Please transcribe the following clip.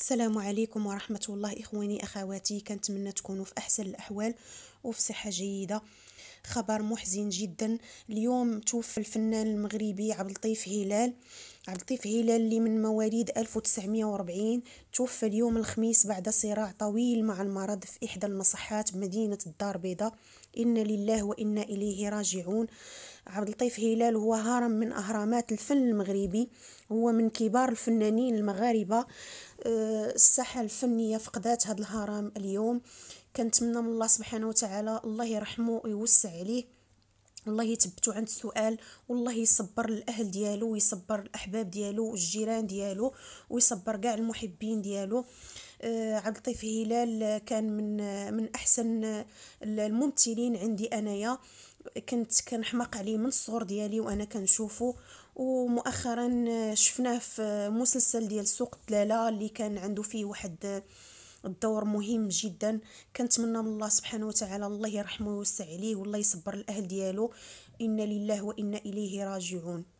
السلام عليكم ورحمة الله إخواني أخواتي كنتمنى تكونوا في أحسن الأحوال وفي صحة جيدة خبر محزن جدا اليوم توفى الفنان المغربي عبد اللطيف هلال عبد اللطيف هلال اللي من مواليد 1940 توفى اليوم الخميس بعد صراع طويل مع المرض في إحدى المصحات بمدينة الدار البيضاء إنا لله وإنا إليه راجعون عبد اللطيف هلال هو هرم من أهرامات الفن المغربي هو من كبار الفنانين المغاربة أه، الساحة الفنية فقدات هذا الهرم اليوم كنتمنى من الله سبحانه وتعالى الله يرحمه ويوسع عليه والله يثبتو عند السؤال والله يصبر الاهل ديالو ويصبر الاحباب ديالو والجيران ديالو ويصبر كاع المحبين ديالو آه عبد الطيف هلال كان من من احسن الممثلين عندي انايا كنت كنحماق عليه من الصغر ديالي وانا كنشوفه ومؤخرا شفناه في مسلسل ديال سوق الدلاله اللي كان عنده فيه واحد الدور مهم جدا كنتمنى من الله سبحانه وتعالى الله يرحمه ويوسع عليه والله يصبر الاهل ديالو انا لله وانا اليه راجعون